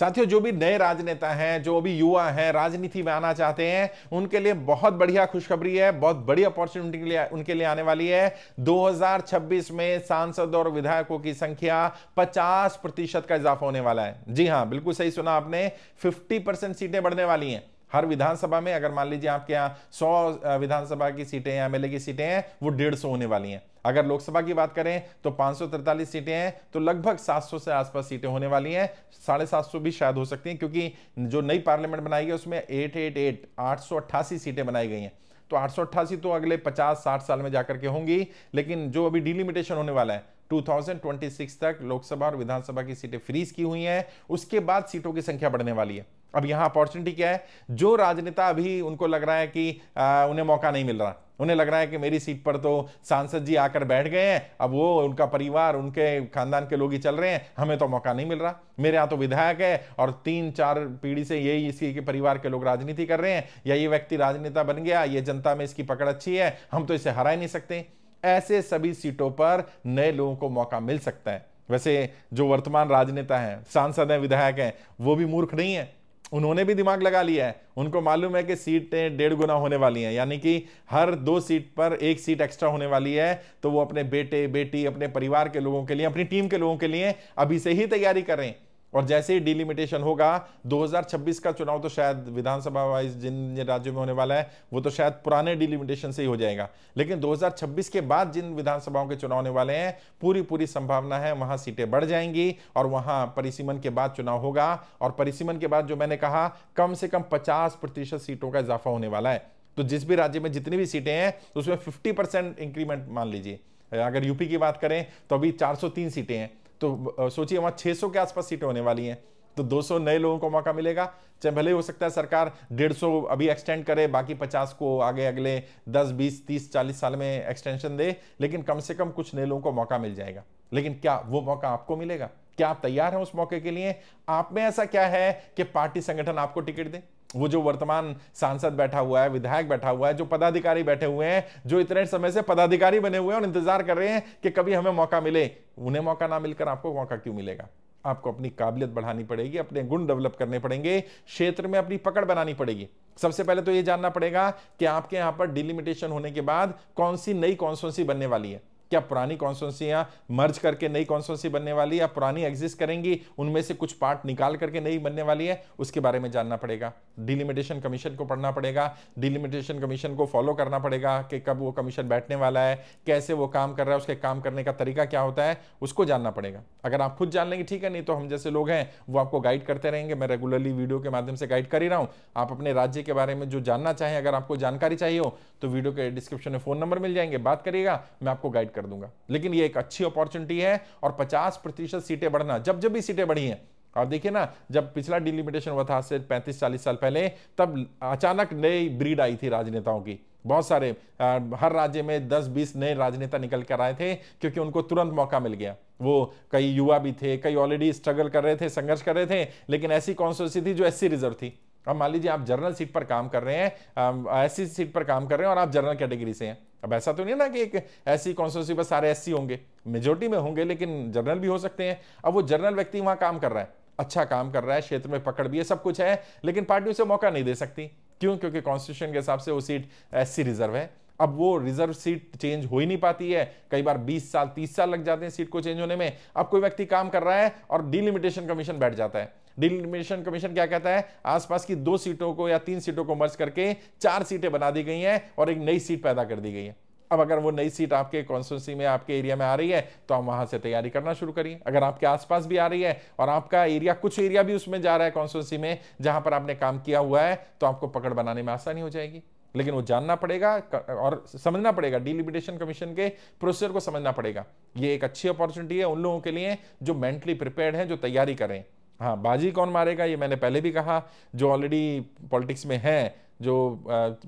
साथियों जो भी नए राजनेता हैं जो अभी युवा हैं राजनीति में आना चाहते हैं उनके लिए बहुत बढ़िया खुशखबरी है बहुत बड़ी अपॉर्चुनिटी लिए उनके लिए आने वाली है 2026 में सांसद और विधायकों की संख्या 50 प्रतिशत का इजाफा होने वाला है जी हां बिल्कुल सही सुना आपने 50 परसेंट सीटें बढ़ने वाली हैं हर विधानसभा में अगर मान लीजिए आपके यहाँ सौ विधानसभा की सीटें या एमएलए की सीटें हैं वो डेढ़ सौ होने वाली हैं अगर लोकसभा की बात करें तो पांच सीटें हैं तो लगभग 700 से आसपास सीटें होने वाली हैं साढ़े सात भी शायद हो सकती हैं क्योंकि जो नई पार्लियामेंट बनाई गई उसमें एट एट एट आठ सीटें बनाई गई हैं तो आठ तो अगले पचास साठ साल में जाकर के होंगी लेकिन जो अभी डिलिमिटेशन होने वाला है 2026 तक लोकसभा और विधानसभा की सीटें फ्रीज की हुई हैं उसके बाद सीटों की संख्या बढ़ने वाली है अब यहाँ अपॉर्चुनिटी क्या है जो राजनेता अभी उनको लग रहा है कि आ, उन्हें मौका नहीं मिल रहा उन्हें लग रहा है कि मेरी सीट पर तो सांसद जी आकर बैठ गए हैं अब वो उनका परिवार उनके खानदान के लोग ही चल रहे हैं हमें तो मौका नहीं मिल रहा मेरे यहाँ तो विधायक है और तीन चार पीढ़ी से यही इसी के परिवार के लोग राजनीति कर रहे हैं या ये व्यक्ति राजनेता बन गया ये जनता में इसकी पकड़ अच्छी है हम तो इसे हरा ही नहीं सकते ऐसे सभी सीटों पर नए लोगों को मौका मिल सकता है वैसे जो वर्तमान राजनेता हैं सांसद हैं विधायक हैं वो भी मूर्ख नहीं है उन्होंने भी दिमाग लगा लिया है उनको मालूम है कि सीटें डेढ़ गुना होने वाली हैं यानी कि हर दो सीट पर एक सीट एक्स्ट्रा होने वाली है तो वो अपने बेटे बेटी अपने परिवार के लोगों के लिए अपनी टीम के लोगों के लिए अभी से ही तैयारी करें और जैसे ही डिलिमिटेशन होगा 2026 का चुनाव तो शायद विधानसभा वाइज जिन राज्यों में होने वाला है वो तो शायद पुराने डिलिमिटेशन से ही हो जाएगा लेकिन 2026 के बाद जिन विधानसभाओं के चुनाव होने वाले हैं पूरी पूरी संभावना है वहां सीटें बढ़ जाएंगी और वहां परिसीमन के बाद चुनाव होगा और परिसीमन के बाद जो मैंने कहा कम से कम पचास सीटों का इजाफा होने वाला है तो जिस भी राज्य में जितनी भी सीटें हैं उसमें फिफ्टी परसेंट इंक्रीमेंट मान लीजिए अगर यूपी की बात करें तो अभी चार सीटें हैं तो सोचिए वहां 600 के आसपास सीटें होने वाली हैं तो 200 नए लोगों को मौका मिलेगा चाहे भले हो सकता है सरकार 150 अभी एक्सटेंड करे बाकी 50 को आगे अगले 10 20 30 40 साल में एक्सटेंशन दे लेकिन कम से कम कुछ नए लोगों को मौका मिल जाएगा लेकिन क्या वो मौका आपको मिलेगा क्या आप तैयार हैं उस मौके के लिए आप में ऐसा क्या है कि पार्टी संगठन आपको टिकट दे वो जो वर्तमान सांसद बैठा हुआ है विधायक बैठा हुआ है जो पदाधिकारी बैठे हुए हैं जो इतने समय से पदाधिकारी बने हुए हैं और इंतजार कर रहे हैं कि कभी हमें मौका मिले उन्हें मौका ना मिलकर आपको मौका क्यों मिलेगा आपको अपनी काबिलियत बढ़ानी पड़ेगी अपने गुण डेवलप करने पड़ेंगे क्षेत्र में अपनी पकड़ बनानी पड़ेगी सबसे पहले तो ये जानना पड़ेगा कि आपके यहाँ पर डिलिमिटेशन होने के बाद कौन सी नई कॉन्स्टिट्यूंसी बनने वाली है क्या पुरानी कॉन्स्टिट्यूंसियाँ मर्ज करके नई कॉन्स्टिट्यूंसी बनने वाली या पुरानी एग्जिस्ट करेंगी उनमें से कुछ पार्ट निकाल करके नई बनने वाली है उसके बारे में जानना पड़ेगा डिलिमिटेशन कमीशन को पढ़ना पड़ेगा डिलिमिटेशन कमीशन को फॉलो करना पड़ेगा कि कब वो कमीशन बैठने वाला है कैसे वो काम कर रहा है उसके काम करने का तरीका क्या होता है उसको जानना पड़ेगा अगर आप खुद जान लेंगे ठीक है नहीं तो हम जैसे लोग हैं वो आपको गाइड करते रहेंगे मैं रेगुलरली वीडियो के माध्यम से गाइड कर ही रहा हूँ आप अपने राज्य के बारे में जो जानना चाहें अगर आपको जानकारी चाहिए हो तो वीडियो के डिस्क्रिप्शन में फोन नंबर मिल जाएंगे बात करिएगा मैं आपको गाइड कर कर दूंगा लेकिन ये एक अच्छी अपॉर्चुनिटी है और 50 प्रतिशत सीटें बढ़ना जब जब भी सीटें बढ़ी हैं और देखिए ना जब पिछला डिलिमिटेशन हुआ था से 35-40 साल पहले तब अचानक नई ब्रीड आई थी राजनेताओं की बहुत सारे आ, हर राज्य में 10-20 नए राजनेता निकल कर आए थे क्योंकि उनको तुरंत मौका मिल गया वो कई युवा भी थे कई ऑलरेडी स्ट्रगल कर रहे थे संघर्ष कर रहे थे लेकिन ऐसी कॉन्स्टिट्यूंसी थी जो एससी रिजर्व थी अब मान लीजिए आप जनरल सीट पर काम कर रहे हैं एससी सीट पर काम कर रहे हैं और आप जनरल कैटेगरी से हैं अब ऐसा तो नहीं ना कि एक ऐसी कॉन्स्टिट्यूंसी पर सारे एससी होंगे मेजोरिटी में होंगे लेकिन जनरल भी हो सकते हैं अब वो जनरल व्यक्ति वहां काम कर रहा है अच्छा काम कर रहा है क्षेत्र में पकड़ भी है सब कुछ है लेकिन पार्टी उसे मौका नहीं दे सकती क्यों क्योंकि कॉन्स्टिट्यूशन के हिसाब से वो सीट एससी रिजर्व है अब वो रिजर्व सीट चेंज हो ही नहीं पाती है कई बार 20 साल 30 साल लग जाते हैं सीट को चेंज होने में अब कोई व्यक्ति काम कर रहा है और डिलिमिटेशन कमीशन बैठ जाता है डिलिमिनेशन कमीशन क्या कहता है आसपास की दो सीटों को या तीन सीटों को मर्ज करके चार सीटें बना दी गई हैं और एक नई सीट पैदा कर दी गई है अब अगर वो नई सीट आपके कॉन्स्टिट्यूंसी में आपके एरिया में आ रही है तो आप वहां से तैयारी करना शुरू करिए अगर आपके आसपास भी आ रही है और आपका एरिया कुछ एरिया भी उसमें जा रहा है कॉन्स्टिट्यूंसी में जहां पर आपने काम किया हुआ है तो आपको पकड़ बनाने में आसानी हो जाएगी लेकिन वो जानना पड़ेगा और समझना पड़ेगा डिलिमिटेशन कमीशन के प्रोसीजर को समझना पड़ेगा ये एक अच्छी अपॉर्चुनिटी है उन लोगों के लिए जो मेंटली प्रिपेयर्ड हैं जो तैयारी करें हाँ बाजी कौन मारेगा ये मैंने पहले भी कहा जो ऑलरेडी पॉलिटिक्स में है जो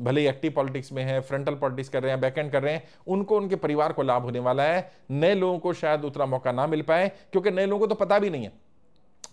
भले ही एक्टिव पॉलिटिक्स में है फ्रंटल पॉलिटिक्स कर रहे हैं बैकएंड कर रहे हैं उनको उनके परिवार को लाभ होने वाला है नए लोगों को शायद उतना मौका ना मिल पाए क्योंकि नए लोगों को तो पता भी नहीं है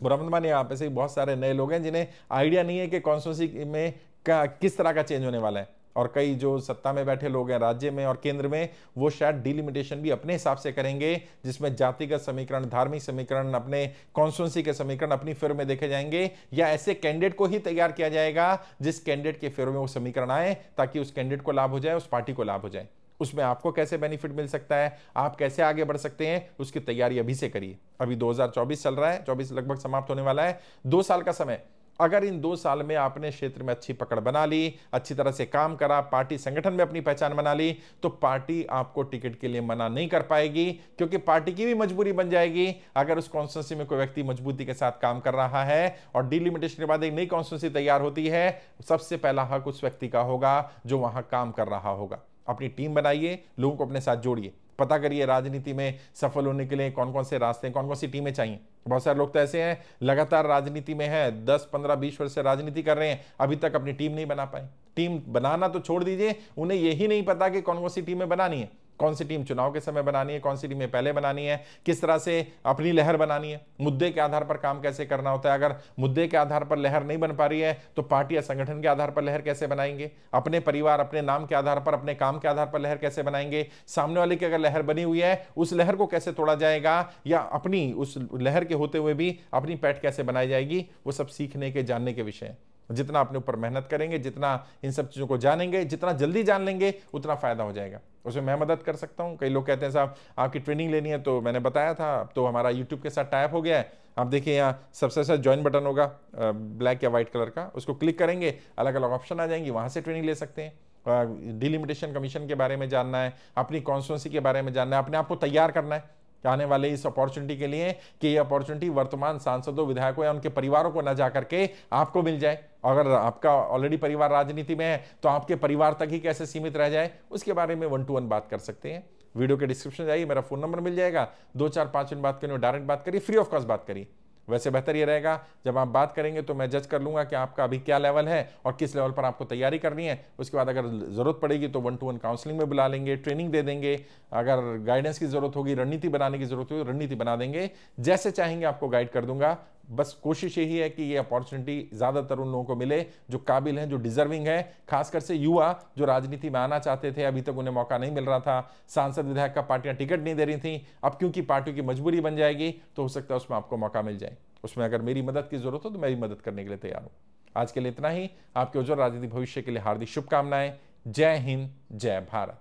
बुरामन माने आप ऐसे बहुत सारे नए लोग हैं जिन्हें आइडिया नहीं है कि कॉन्स्टिट्यूंसी में का किस तरह का चेंज होने वाला है और कई जो सत्ता में बैठे लोग हैं राज्य में और केंद्र में वो शायद डिलिमिटेशन भी अपने हिसाब से करेंगे जिसमें जातिगत समीकरण धार्मिक समीकरण अपने कॉन्स्टिट्यूंसी के समीकरण अपनी फेर में देखे जाएंगे या ऐसे कैंडिडेट को ही तैयार किया जाएगा जिस कैंडिडेट के फेर में वो समीकरण आए ताकि उस कैंडिडेट को लाभ हो जाए उस पार्टी को लाभ हो जाए उसमें आपको कैसे बेनिफिट मिल सकता है आप कैसे आगे बढ़ सकते हैं उसकी तैयारी अभी से करिए अभी 2024 चल रहा है 24 लगभग समाप्त होने वाला है दो साल का समय अगर इन दो साल में आपने क्षेत्र में अच्छी पकड़ बना ली अच्छी तरह से काम करा पार्टी संगठन में अपनी पहचान बना ली तो पार्टी आपको टिकट के लिए मना नहीं कर पाएगी क्योंकि पार्टी की भी मजबूरी बन जाएगी अगर उस कॉन्स्टेंसी में कोई व्यक्ति मजबूती के साथ काम कर रहा है और डिलिमिटेशन के बाद एक नई कॉन्स्टेंसी तैयार होती है सबसे पहला हक उस व्यक्ति का होगा जो वहां काम कर रहा होगा अपनी टीम बनाइए लोगों को अपने साथ जोड़िए पता करिए राजनीति में सफल होने के लिए कौन कौन से रास्ते हैं कौन कौन सी टीमें चाहिए बहुत सारे लोग तो ऐसे हैं लगातार राजनीति में है दस पंद्रह बीस वर्ष से राजनीति कर रहे हैं अभी तक अपनी टीम नहीं बना पाए टीम बनाना तो छोड़ दीजिए उन्हें यही नहीं पता कि कौन कौन सी टीमें बनानी है कौन सी टीम चुनाव के समय बनानी है कौन सी टीमें पहले बनानी है किस तरह से अपनी लहर बनानी है मुद्दे के आधार पर काम कैसे करना होता है अगर मुद्दे के आधार पर लहर नहीं बन पा रही है तो पार्टी या संगठन के आधार पर लहर कैसे बनाएंगे अपने परिवार अपने नाम के आधार पर अपने काम के आधार पर लहर कैसे बनाएंगे सामने वाले की अगर लहर बनी हुई है उस लहर को कैसे तोड़ा जाएगा या अपनी उस लहर के होते हुए भी अपनी पैठ कैसे बनाई जाएगी वो सब सीखने के जानने के विषय हैं जितना अपने ऊपर मेहनत करेंगे जितना इन सब चीज़ों को जानेंगे जितना जल्दी जान लेंगे उतना फ़ायदा हो जाएगा उसमें मैं मदद कर सकता हूँ कई लोग कहते हैं साहब आपकी ट्रेनिंग लेनी है तो मैंने बताया था अब तो हमारा यूट्यूब के साथ टाइप हो गया है आप देखिए यहाँ सबसे अच्छा ज्वाइन बटन होगा ब्लैक या व्हाइट कलर का उसको क्लिक करेंगे अलग अलग ऑप्शन आ जाएंगे वहाँ से ट्रेनिंग ले सकते हैं डिलिमिटेशन कमीशन के बारे में जानना है अपनी कॉन्स्टेंसी के बारे में जानना है अपने आप को तैयार करना है आने वाले इस अपॉर्चुनिटी के लिए कि ये अपॉर्चुनिटी वर्तमान सांसदों विधायकों या उनके परिवारों को न जा करके आपको मिल जाए अगर आपका ऑलरेडी परिवार राजनीति में है तो आपके परिवार तक ही कैसे सीमित रह जाए उसके बारे में वन टू वन बात कर सकते हैं वीडियो के डिस्क्रिप्शन जाइए मेरा फोन नंबर मिल जाएगा दो चार पाँच मिनट बात करें डायरेक्ट बात करिए फ्री ऑफ कॉस्ट बात करिए वैसे बेहतर ये रहेगा जब आप बात करेंगे तो मैं जज कर लूंगा कि आपका अभी क्या लेवल है और किस लेवल पर आपको तैयारी करनी है उसके बाद अगर ज़रूरत पड़ेगी तो वन टू वन काउंसलिंग में बुला लेंगे ट्रेनिंग दे देंगे अगर गाइडेंस की ज़रूरत होगी रणनीति बनाने की ज़रूरत होगी रणनीति बना देंगे जैसे चाहेंगे आपको गाइड कर दूंगा बस कोशिश यही है कि ये अपॉर्चुनिटी ज़्यादातर उन लोगों को मिले जो काबिल हैं जो डिजर्विंग हैं खासकर से युवा जो राजनीति में आना चाहते थे अभी तक उन्हें मौका नहीं मिल रहा था सांसद विधायक का पार्टियां टिकट नहीं दे रही थी अब क्योंकि पार्टियों की मजबूरी बन जाएगी तो हो सकता है उसमें आपको मौका मिल जाए उसमें अगर मेरी मदद की जरूरत हो तो मैं भी मदद करने के लिए तैयार हूँ आज के लिए इतना ही आपके उज्जवल राजनीति भविष्य के लिए हार्दिक शुभकामनाएं जय हिंद जय भारत